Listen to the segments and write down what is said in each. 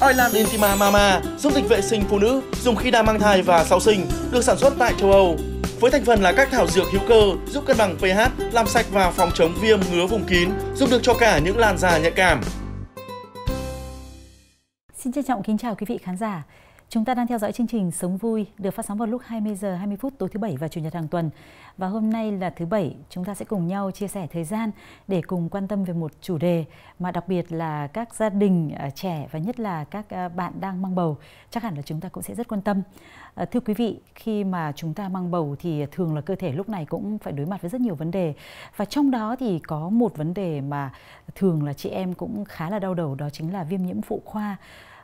Ireland Intima Mama, dung dịch vệ sinh phụ nữ dùng khi đang mang thai và sau sinh, được sản xuất tại châu Âu. Với thành phần là các thảo dược hữu cơ giúp cân bằng pH, làm sạch và phòng chống viêm ngứa vùng kín, giúp được cho cả những làn da nhạy cảm. Xin trân trọng kính chào quý vị khán giả. Chúng ta đang theo dõi chương trình Sống Vui được phát sóng vào lúc 20 giờ 20 phút tối thứ Bảy và Chủ nhật hàng tuần. Và hôm nay là thứ Bảy, chúng ta sẽ cùng nhau chia sẻ thời gian để cùng quan tâm về một chủ đề mà đặc biệt là các gia đình à, trẻ và nhất là các à, bạn đang mang bầu. Chắc hẳn là chúng ta cũng sẽ rất quan tâm. À, thưa quý vị, khi mà chúng ta mang bầu thì thường là cơ thể lúc này cũng phải đối mặt với rất nhiều vấn đề. Và trong đó thì có một vấn đề mà thường là chị em cũng khá là đau đầu đó chính là viêm nhiễm phụ khoa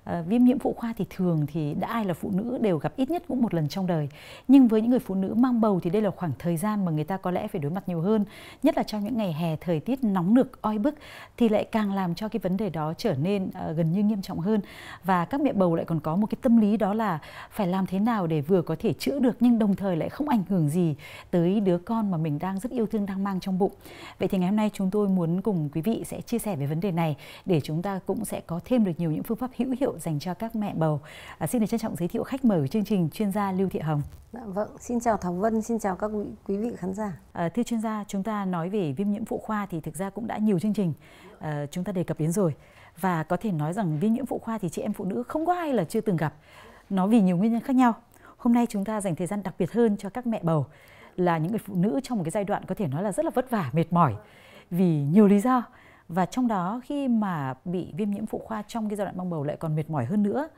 Ờ, viêm nhiễm phụ khoa thì thường thì đã ai là phụ nữ đều gặp ít nhất cũng một lần trong đời nhưng với những người phụ nữ mang bầu thì đây là khoảng thời gian mà người ta có lẽ phải đối mặt nhiều hơn nhất là trong những ngày hè thời tiết nóng nực oi bức thì lại càng làm cho cái vấn đề đó trở nên ờ, gần như nghiêm trọng hơn và các mẹ bầu lại còn có một cái tâm lý đó là phải làm thế nào để vừa có thể chữa được nhưng đồng thời lại không ảnh hưởng gì tới đứa con mà mình đang rất yêu thương đang mang trong bụng vậy thì ngày hôm nay chúng tôi muốn cùng quý vị sẽ chia sẻ về vấn đề này để chúng ta cũng sẽ có thêm được nhiều những phương pháp hữu hiệu dành cho các mẹ bầu. À, xin được trân trọng giới thiệu khách mời của chương trình chuyên gia Lưu Thị Hồng. Dạ, vâng, xin chào Thảo Vân, xin chào các quý vị khán giả. À, thưa chuyên gia, chúng ta nói về viêm nhiễm phụ khoa thì thực ra cũng đã nhiều chương trình à, chúng ta đề cập đến rồi và có thể nói rằng viêm nhiễm phụ khoa thì chị em phụ nữ không có ai là chưa từng gặp. Nó vì nhiều nguyên nhân khác nhau. Hôm nay chúng ta dành thời gian đặc biệt hơn cho các mẹ bầu là những người phụ nữ trong một cái giai đoạn có thể nói là rất là vất vả, mệt mỏi vì nhiều lý do và trong đó khi mà bị viêm nhiễm phụ khoa trong cái giai đoạn mang bầu lại còn mệt mỏi hơn nữa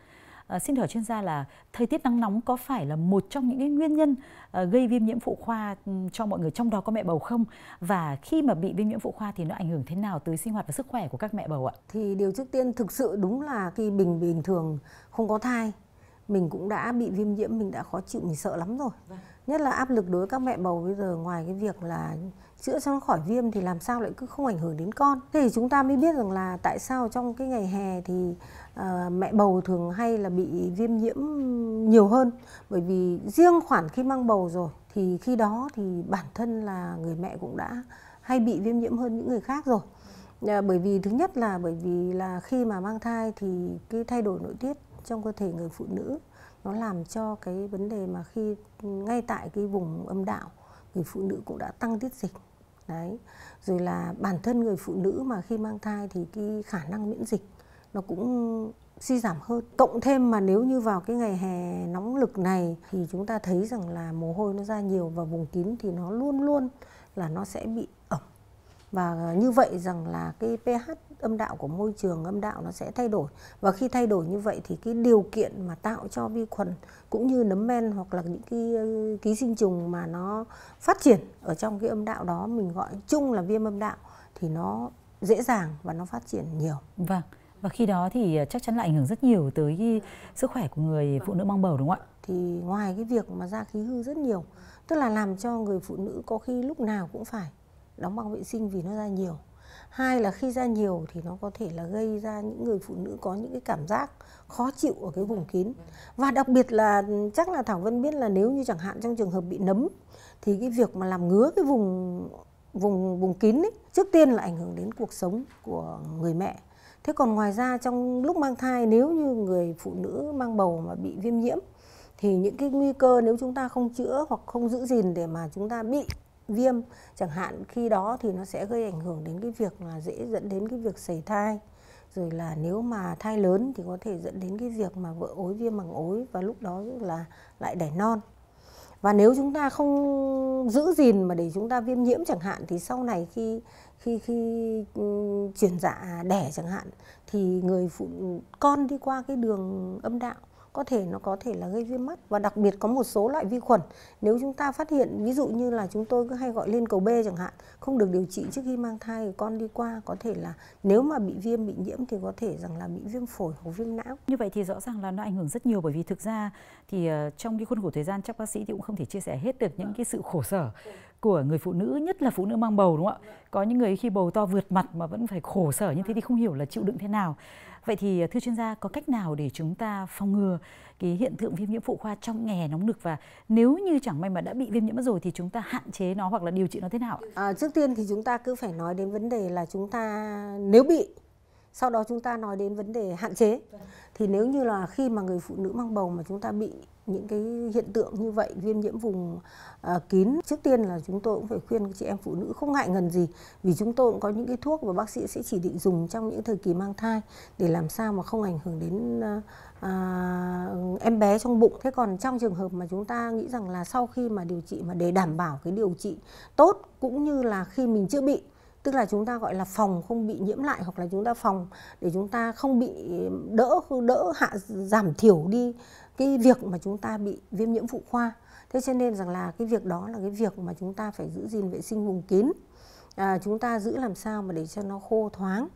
À, xin hỏi chuyên gia là thời tiết nắng nóng có phải là một trong những cái nguyên nhân à, gây viêm nhiễm phụ khoa cho mọi người trong đó có mẹ bầu không và khi mà bị viêm nhiễm phụ khoa thì nó ảnh hưởng thế nào tới sinh hoạt và sức khỏe của các mẹ bầu ạ? Thì điều trước tiên thực sự đúng là khi bình bình thường không có thai mình cũng đã bị viêm nhiễm mình đã khó chịu mình sợ lắm rồi vâng. nhất là áp lực đối với các mẹ bầu bây giờ ngoài cái việc là chữa cho nó khỏi viêm thì làm sao lại cứ không ảnh hưởng đến con thế thì chúng ta mới biết rằng là tại sao trong cái ngày hè thì uh, mẹ bầu thường hay là bị viêm nhiễm nhiều hơn bởi vì riêng khoản khi mang bầu rồi thì khi đó thì bản thân là người mẹ cũng đã hay bị viêm nhiễm hơn những người khác rồi ờ, bởi vì thứ nhất là bởi vì là khi mà mang thai thì cái thay đổi nội tiết trong cơ thể người phụ nữ nó làm cho cái vấn đề mà khi ngay tại cái vùng âm đạo người phụ nữ cũng đã tăng tiết dịch đấy rồi là bản thân người phụ nữ mà khi mang thai thì cái khả năng miễn dịch nó cũng suy giảm hơn cộng thêm mà nếu như vào cái ngày hè nóng lực này thì chúng ta thấy rằng là mồ hôi nó ra nhiều và vùng kín thì nó luôn luôn là nó sẽ bị ẩm và như vậy rằng là cái pH âm đạo của môi trường âm đạo nó sẽ thay đổi và khi thay đổi như vậy thì cái điều kiện mà tạo cho vi khuẩn cũng như nấm men hoặc là những cái ờ, ký sinh trùng mà nó phát triển ở trong cái âm đạo đó mình gọi chung là viêm âm đạo thì nó dễ dàng và nó phát triển nhiều. Vâng. Và khi đó thì ờ, chắc chắn là ảnh hưởng rất nhiều tới sức khỏe của người phụ nữ mang bầu đúng không ạ? Thì ngoài cái việc mà ra khí hư rất nhiều, tức là làm cho người phụ nữ có khi lúc nào cũng phải đóng băng vệ sinh vì nó ra nhiều hai là khi ra nhiều thì nó có thể là gây ra những người phụ nữ có những cái cảm giác khó chịu ở cái vùng kín và đặc biệt là chắc là thảo vân biết là nếu như chẳng hạn trong trường hợp bị nấm thì cái việc mà làm ngứa cái vùng vùng vùng kín ấy, trước tiên là ảnh hưởng đến cuộc sống của người mẹ thế còn ngoài ra trong lúc mang thai nếu như người phụ nữ mang bầu mà bị viêm nhiễm thì những cái nguy cơ nếu chúng ta không chữa hoặc không giữ gìn để mà chúng ta bị viêm chẳng hạn khi đó thì nó sẽ gây ảnh hưởng đến cái việc là dễ dẫn đến cái việc sẩy thai rồi là nếu mà thai lớn thì có thể dẫn đến cái việc mà vỡ ối viêm màng ối và lúc đó là lại đẻ non và nếu chúng ta không giữ gìn mà để chúng ta viêm nhiễm chẳng hạn thì sau này khi khi khi chuyển dạ đẻ chẳng hạn thì người phụ con đi qua cái đường âm đạo có thể nó có thể là gây viêm mắt và đặc biệt có một số loại vi khuẩn nếu chúng ta phát hiện ví dụ như là chúng tôi cứ hay gọi lên cầu B chẳng hạn không được điều trị trước khi mang thai con đi qua có thể là nếu mà bị viêm bị nhiễm thì có thể rằng là bị viêm phổi hoặc viêm não như vậy thì rõ ràng là nó ảnh hưởng rất nhiều bởi vì thực ra thì ờ, trong cái khuôn khổ thời gian chắc bác sĩ thì cũng không thể chia sẻ hết được những cái sự khổ sở của người phụ nữ nhất là phụ nữ mang bầu đúng không ạ có những người khi bầu to vượt mặt mà vẫn phải khổ sở như thế thì không hiểu là chịu đựng thế nào Vậy thì ờ, thưa chuyên gia có cách nào để chúng ta phòng ngừa cái hiện tượng viêm nhiễm phụ khoa trong nghè nóng nực và nếu như chẳng may mà đã bị viêm nhiễm rồi thì chúng ta hạn chế nó hoặc là điều trị nó thế nào? À, trước tiên thì chúng ta cứ phải nói đến vấn đề là chúng ta nếu bị sau đó chúng ta nói đến vấn đề hạn chế thì nếu như là khi mà người phụ nữ mang bầu mà chúng ta bị những cái hiện tượng như vậy viêm nhiễm vùng à, kín trước tiên là chúng tôi cũng phải khuyên chị em phụ nữ không ngại ngần gì vì chúng tôi cũng có những cái thuốc mà bác sĩ sẽ chỉ định dùng trong những thời kỳ mang thai để làm sao mà không ảnh hưởng đến à, à, em bé trong bụng thế còn trong trường hợp mà chúng ta nghĩ rằng là sau khi mà điều trị mà để đảm bảo cái điều trị tốt cũng như là khi mình chữa bị tức là chúng ta gọi là phòng không bị nhiễm lại hoặc là chúng ta phòng để chúng ta không bị đỡ đỡ hạ giảm thiểu đi cái việc mà chúng ta bị viêm nhiễm phụ khoa thế cho nên rằng là cái việc đó là cái việc mà chúng ta phải giữ gìn vệ sinh vùng kín à, chúng ta giữ làm sao mà để cho nó khô thoáng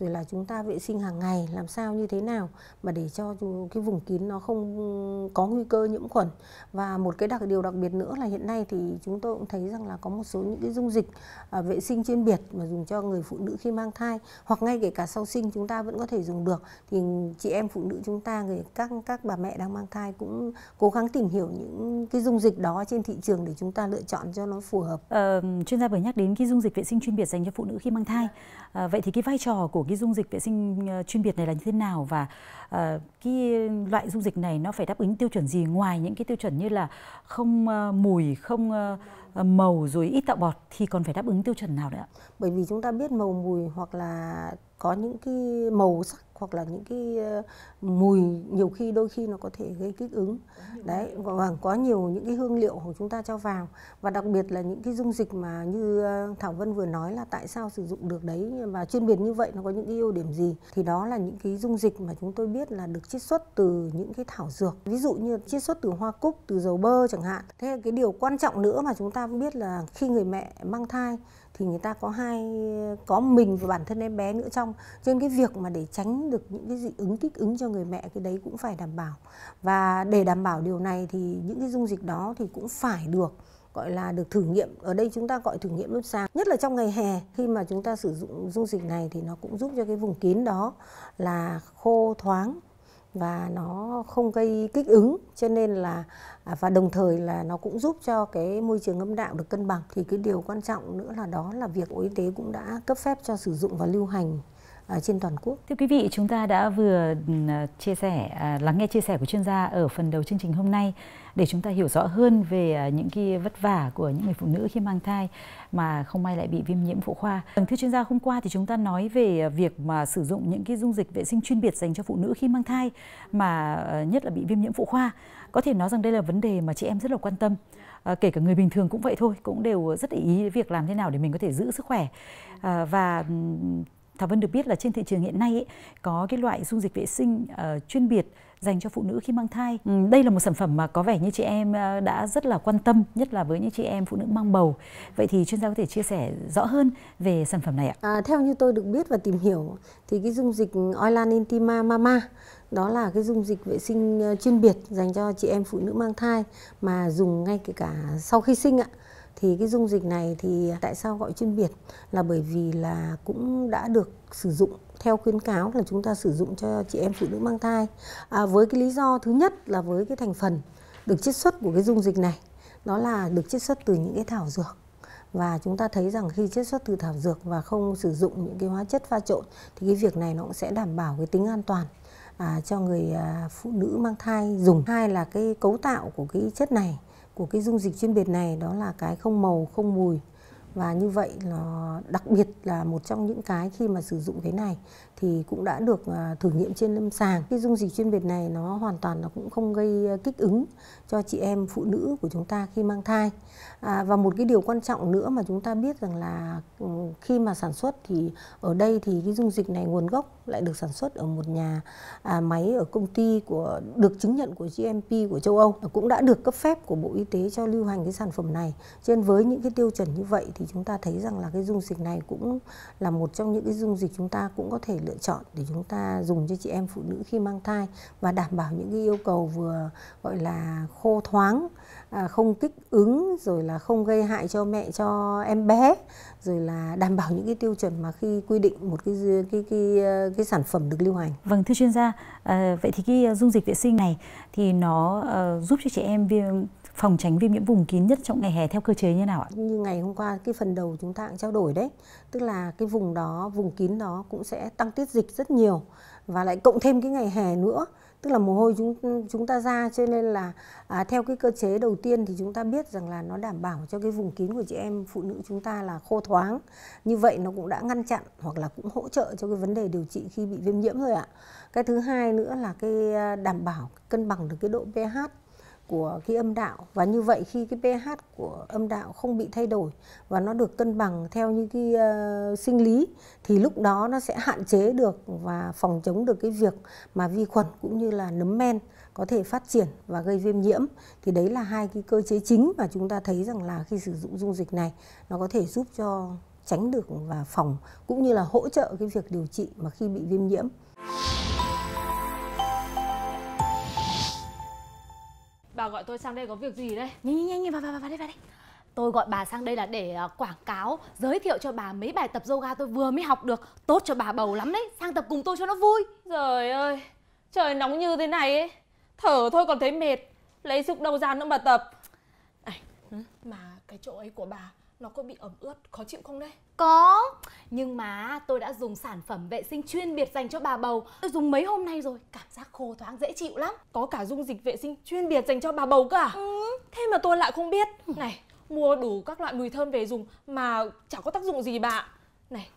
rồi là chúng ta vệ sinh hàng ngày làm sao như thế nào mà để cho cái vùng kín nó không có nguy cơ nhiễm khuẩn và một cái đặc điều đặc biệt nữa là hiện nay thì chúng tôi cũng thấy rằng là có một số những cái dung dịch à, vệ sinh chuyên biệt mà dùng cho người phụ nữ khi mang thai hoặc ngay kể cả sau sinh chúng ta vẫn có thể dùng được thì chị em phụ nữ chúng ta người các các bà mẹ đang mang thai cũng cố gắng tìm hiểu những cái dung dịch đó trên thị trường để chúng ta lựa chọn cho nó phù hợp. Ờ, chuyên gia vừa nhắc đến cái dung dịch vệ sinh chuyên biệt dành cho phụ nữ khi mang thai. À, vậy thì cái vai trò của cái dung dịch vệ sinh ờ, chuyên biệt này là như thế nào và uh, cái loại dung dịch này nó phải đáp ứng tiêu chuẩn gì ngoài những cái tiêu chuẩn như là không uh, mùi, không uh, màu rồi ít tạo bọt thì còn phải đáp ứng tiêu chuẩn nào nữa? Bởi vì chúng ta biết màu mùi hoặc là có những cái màu sắc hoặc là những cái ờ, mùi nhiều khi đôi khi nó có thể gây kích ứng đấy và có nhiều những cái hương liệu của chúng ta cho vào và đặc biệt là những cái dung dịch mà như ờ, thảo vân vừa nói là tại sao sử dụng được đấy và chuyên biệt như vậy nó có những cái ưu điểm gì thì đó là những cái dung dịch mà chúng tôi biết là được chiết xuất từ những cái thảo dược ví dụ như chiết xuất từ hoa cúc từ dầu bơ chẳng hạn thế cái điều quan trọng nữa mà chúng ta biết là khi người mẹ mang thai thì người ta có hai có mình và bản thân em bé nữa trong cho nên cái việc mà để tránh được những cái dị ứng kích ứng cho người mẹ cái đấy cũng phải đảm bảo và để đảm bảo điều này thì những cái dung dịch đó thì cũng phải được gọi là được thử nghiệm ở đây chúng ta gọi thử nghiệm lâm sàng nhất là trong ngày hè khi mà chúng ta sử dụng dung dịch này thì nó cũng giúp cho cái vùng kín đó là khô thoáng và nó không gây kích ứng cho nên là à, và đồng thời là nó cũng giúp cho cái môi trường âm đạo được cân bằng thì cái điều quan trọng nữa là đó là việc Bộ Y tế cũng đã cấp phép cho sử dụng và lưu hành trên toàn quốc. Thưa quý vị, chúng ta đã vừa ừ, à, chia sẻ à, lắng nghe chia sẻ của chuyên gia ở phần đầu chương trình hôm nay để chúng ta hiểu rõ hơn về à, những cái vất vả của những người phụ nữ khi mang thai mà không may lại bị viêm nhiễm phụ khoa. Vâng, thưa chuyên gia, hôm qua thì chúng ta nói về việc mà sử dụng những cái dung dịch vệ sinh chuyên biệt dành cho phụ nữ khi mang thai mà nhất là bị viêm nhiễm phụ khoa. Có thể nói rằng đây là vấn đề mà chị em rất là quan tâm. À, kể cả người bình thường cũng vậy thôi cũng đều rất để ý việc làm thế nào để mình có thể giữ sức khỏe à, và ừ, Thảo Vân được biết là trên thị trường hiện nay ấy, có cái loại dung dịch vệ sinh uh, chuyên biệt dành cho phụ nữ khi mang thai. Ừ, đây là một sản phẩm mà có vẻ như chị em ờ, đã rất là quan tâm, nhất là với những chị em phụ nữ mang bầu. Vậy thì chuyên gia có thể chia sẻ rõ hơn về sản phẩm này ạ? À, theo như tôi được biết và tìm hiểu thì cái dung dịch Oilan Intima Mama đó là cái dung dịch vệ sinh ờ, chuyên biệt dành cho chị em phụ nữ mang thai mà dùng ngay kể cả sau khi sinh ạ thì cái dung dịch này thì tại sao gọi chuyên biệt là bởi vì là cũng đã được sử dụng theo khuyến cáo là chúng ta sử dụng cho chị em phụ nữ mang thai à, với cái lý do thứ nhất là với cái thành phần được chiết xuất của cái dung dịch này đó là được chiết xuất từ những cái thảo dược và chúng ta thấy rằng khi chiết xuất từ thảo dược và không sử dụng những cái hóa chất pha trộn thì cái việc này nó cũng sẽ đảm bảo cái tính an toàn à, cho người à, phụ nữ mang thai dùng hai là cái cấu tạo của cái chất này của cái dung dịch chuyên biệt này đó là cái không màu, không mùi và như vậy là đặc biệt là một trong những cái khi mà sử dụng cái này thì cũng đã được à, thử nghiệm trên lâm sàng cái dung dịch chuyên biệt này nó hoàn toàn nó cũng không gây à, kích ứng cho chị em phụ nữ của chúng ta khi mang thai à, và một cái điều quan trọng nữa mà chúng ta biết rằng là ừ, khi mà sản xuất thì ở đây thì cái dung dịch này nguồn gốc lại được sản xuất ở một nhà à, máy ở công ty của được chứng nhận của GMP của châu Âu cũng đã được cấp phép của Bộ Y tế cho lưu hành cái sản phẩm này. trên với những cái tiêu chuẩn như vậy thì chúng ta thấy rằng là cái dung dịch này cũng là một trong những cái dung dịch chúng ta cũng có thể lựa chọn để chúng ta dùng cho chị em phụ nữ khi mang thai và đảm bảo những cái yêu cầu vừa gọi là khô thoáng à, không kích ứng rồi là không gây hại cho mẹ cho em bé rồi là đảm bảo những cái tiêu chuẩn mà khi quy định một cái cái cái, cái cái sản phẩm được lưu hành. Vâng thưa chuyên gia, à, vậy thì cái à, dung dịch vệ sinh này thì nó à, giúp cho trẻ em viêm phòng tránh viêm nhiễm vùng kín nhất trong ngày hè theo cơ chế như nào ạ? Như ngày hôm qua cái phần đầu chúng ta cũng trao đổi đấy, tức là cái vùng đó, vùng kín đó cũng sẽ tăng tiết dịch rất nhiều và lại cộng thêm cái ngày hè nữa tức là mồ hôi chúng chúng ta ra cho nên là à, theo cái cơ chế đầu tiên thì chúng ta biết rằng là nó đảm bảo cho cái vùng kín của chị em phụ nữ chúng ta là khô thoáng như vậy nó cũng đã ngăn chặn hoặc là cũng hỗ trợ cho cái vấn đề điều trị khi bị viêm nhiễm rồi ạ cái thứ hai nữa là cái à, đảm bảo cân bằng được cái độ pH của cái âm đạo và như vậy khi cái pH của âm đạo không bị thay đổi và nó được cân bằng theo như cái uh, sinh lý thì lúc đó nó sẽ hạn chế được và phòng chống được cái việc mà vi khuẩn cũng như là nấm men có thể phát triển và gây viêm nhiễm thì đấy là hai cái cơ chế chính mà chúng ta thấy rằng là khi sử dụng dung dịch này nó có thể giúp cho tránh được và phòng cũng như là hỗ trợ cái việc điều trị mà khi bị viêm nhiễm. gọi tôi sang đây có việc gì đây nhanh nhanh nhanh, vào, vào vào đây vào đây tôi gọi bà sang đây là để à, quảng cáo giới thiệu cho bà mấy bài tập yoga tôi vừa mới học được tốt cho bà bầu lắm đấy sang tập cùng tôi cho nó vui trời ơi trời nóng như thế này ấy thở thôi còn thấy mệt lấy sức đầu ra nữa mà tập này mà cái chỗ ấy của bà nó có bị ẩm ướt khó chịu không đây có nhưng mà tôi đã dùng sản phẩm vệ sinh chuyên biệt dành cho bà bầu tôi dùng mấy hôm nay rồi cảm giác khô thoáng dễ chịu lắm có cả dung dịch vệ sinh chuyên biệt dành cho bà bầu cả à? ừ. thế mà tôi lại không biết này mua đủ các loại mùi thơm về dùng mà chẳng có tác dụng gì bà này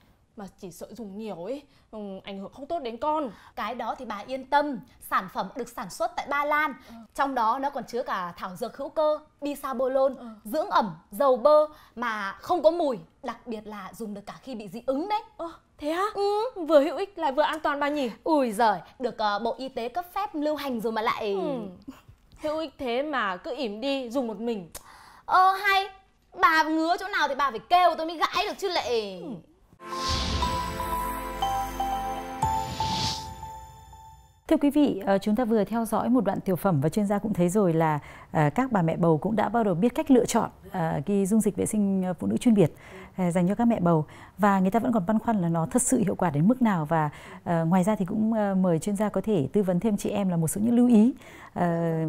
mà chỉ sợ dùng nhiều ấy ừ, ảnh hưởng không tốt đến con cái đó thì bà yên tâm sản phẩm được sản xuất tại ba lan ừ. trong đó nó còn chứa cả thảo dược hữu cơ bisabolol ừ. dưỡng ẩm dầu bơ mà không có mùi đặc biệt là dùng được cả khi bị dị ứng đấy ừ. Thế á? Ừ. Vừa hữu ích lại vừa an toàn bà nhỉ? Ui giời, được uh, Bộ Y tế cấp phép lưu hành rồi mà lại... Ừ. Hữu ích thế mà cứ ỉm đi, dùng một mình. Ờ hay, bà ngứa chỗ nào thì bà phải kêu tôi mới gãi được chứ lệ. Ừ. Thưa quý vị, ờ, chúng ta vừa theo dõi một đoạn tiểu phẩm và chuyên gia cũng thấy rồi là ờ, các bà mẹ bầu cũng đã bắt đầu biết cách lựa chọn cái ờ, dung dịch vệ sinh phụ nữ chuyên biệt dành cho các mẹ bầu và người ta vẫn còn băn khoăn là nó thật sự hiệu quả đến mức nào và ngoài ra thì cũng mời chuyên gia có thể tư vấn thêm chị em là một số những lưu ý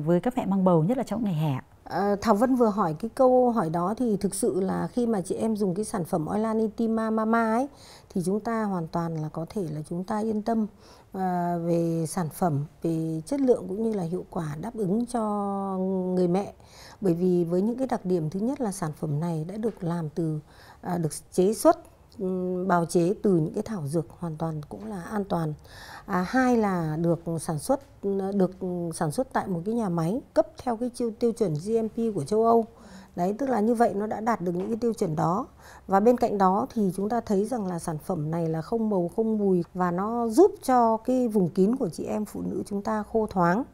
với các mẹ mang bầu nhất là trong ngày hè. À, Thảo Vân vừa hỏi cái câu hỏi đó thì thực sự là khi mà chị em dùng cái sản phẩm Oilan Intima Mama ấy thì chúng ta hoàn toàn là có thể là chúng ta yên tâm ờ, về sản phẩm, về chất lượng cũng như là hiệu quả đáp ứng cho người mẹ. Bởi vì với những cái đặc điểm thứ nhất là sản phẩm này đã được làm từ à, được chế xuất bào chế từ những cái thảo dược hoàn toàn cũng là an toàn. À, hai là được sản xuất được sản xuất tại một cái nhà máy cấp theo cái tiêu, tiêu chuẩn GMP của châu Âu. Đấy tức là như vậy nó đã đạt được những cái tiêu chuẩn đó. Và bên cạnh đó thì chúng ta thấy rằng là sản phẩm này là không màu không mùi và nó giúp cho cái vùng kín của chị em phụ nữ chúng ta khô thoáng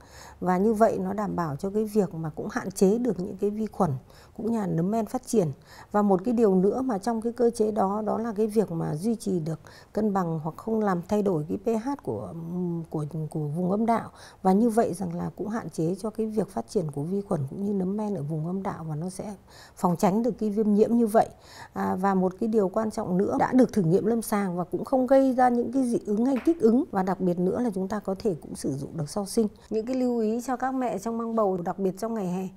và như vậy nó đảm bảo cho cái việc mà cũng hạn chế được những cái vi khuẩn cũng như là nấm men phát triển và một cái điều nữa mà trong cái cơ chế đó đó là cái việc mà duy trì được cân bằng hoặc không làm thay đổi cái pH của của của vùng âm đạo và như vậy rằng là cũng hạn chế cho cái việc phát triển của vi khuẩn cũng như nấm men ở vùng âm đạo và nó sẽ phòng tránh được cái viêm nhiễm như vậy à, và một cái điều quan trọng nữa đã được thử nghiệm lâm sàng và cũng không gây ra những cái dị ứng hay kích ứng và đặc biệt nữa là chúng ta có thể cũng sử dụng được sau sinh những cái lưu ý ý cho các mẹ trong mang bầu đặc biệt trong ngày hè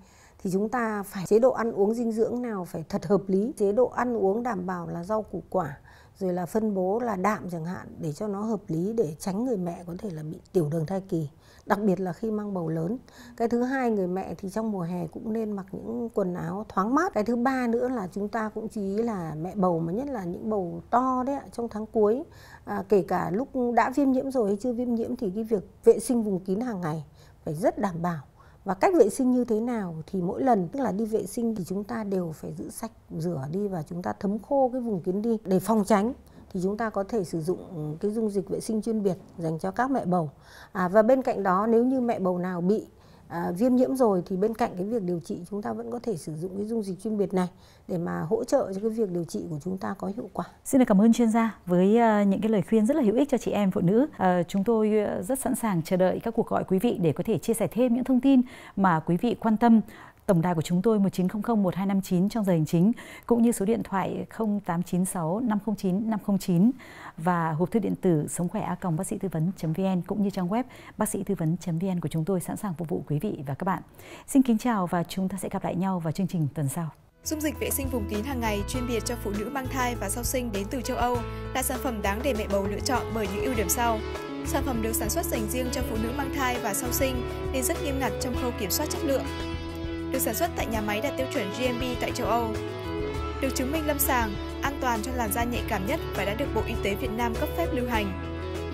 thì chúng ta phải chế độ ăn uống dinh dưỡng nào phải thật hợp lý chế độ ăn uống đảm bảo là rau củ quả rồi là phân bố là đạm chẳng hạn để cho nó hợp lý để tránh người mẹ có thể là bị tiểu đường thai kỳ đặc biệt là khi mang bầu lớn cái thứ hai người mẹ thì trong mùa hè cũng nên mặc những quần áo thoáng mát cái thứ ba nữa là chúng ta cũng chú ý là mẹ bầu mà nhất là những bầu to đấy ạ trong tháng cuối à, kể cả lúc đã viêm nhiễm rồi hay chưa viêm nhiễm thì cái việc vệ sinh vùng kín hàng ngày phải rất đảm bảo và cách vệ sinh như thế nào thì mỗi lần tức là đi vệ sinh thì chúng ta đều phải giữ sạch rửa đi và chúng ta thấm khô cái vùng kín đi để phòng tránh thì chúng ta có thể sử dụng cái dung dịch vệ sinh chuyên biệt dành cho các mẹ bầu à, và bên cạnh đó nếu như mẹ bầu nào bị à, viêm nhiễm rồi thì bên cạnh cái việc điều trị chúng ta vẫn có thể sử dụng cái dung dịch chuyên biệt này để mà hỗ trợ cho cái việc điều trị của chúng ta có hiệu quả. Xin cảm ơn chuyên gia với ờ, những cái lời khuyên rất là hữu ích cho chị em phụ nữ. À, chúng tôi ờ, rất sẵn sàng chờ đợi các cuộc gọi quý vị để có thể chia sẻ thêm những thông tin mà quý vị quan tâm tổng đài của chúng tôi 1900 1259 trong giờ hành chính cũng như số điện thoại 0896 509 509 và hộp thư điện tử sống khỏe a còng bác sĩ tư vấn.vn cũng như trang web bác sĩ tư vấn.vn của chúng tôi sẵn sàng phục vụ quý vị và các bạn. Xin kính chào và chúng ta sẽ gặp lại nhau vào chương trình tuần sau. Dung dịch vệ sinh vùng kín hàng ngày chuyên biệt cho phụ nữ mang thai và sau sinh đến từ châu Âu là sản phẩm đáng để mẹ bầu lựa chọn bởi những ưu điểm sau. Sản phẩm được sản xuất dành riêng cho phụ nữ mang thai và sau sinh nên rất nghiêm ngặt trong khâu kiểm soát chất lượng, được sản xuất tại nhà máy đạt tiêu chuẩn GMP tại châu Âu. Được chứng minh lâm sàng, an toàn cho làn da nhạy cảm nhất và đã được Bộ Y tế Việt Nam cấp phép lưu hành.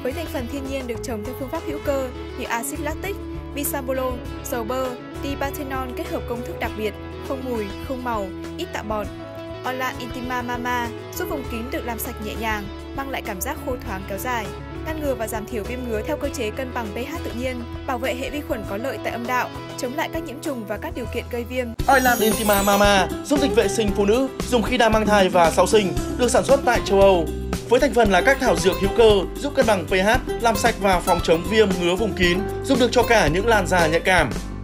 Với thành phần thiên nhiên được trồng theo phương pháp hữu cơ như axit lactic, bisabolol, dầu bơ, dipathenol kết hợp công thức đặc biệt, không mùi, không màu, ít tạo bọt. Ola Intima Mama giúp vùng kín được làm sạch nhẹ nhàng, mang lại cảm giác khô thoáng kéo dài ngăn ngừa và giảm thiểu viêm ngứa theo cơ chế cân bằng pH tự nhiên, bảo vệ hệ vi khuẩn có lợi tại âm đạo, chống lại các nhiễm trùng và các điều kiện gây viêm. Island Intima Mama dung dịch vệ sinh phụ nữ dùng khi đang mang thai và sau sinh, được sản xuất tại châu Âu. Với thành phần là các thảo dược hữu cơ giúp cân bằng pH, làm sạch và phòng chống viêm ngứa vùng kín, giúp được cho cả những làn da nhạy cảm.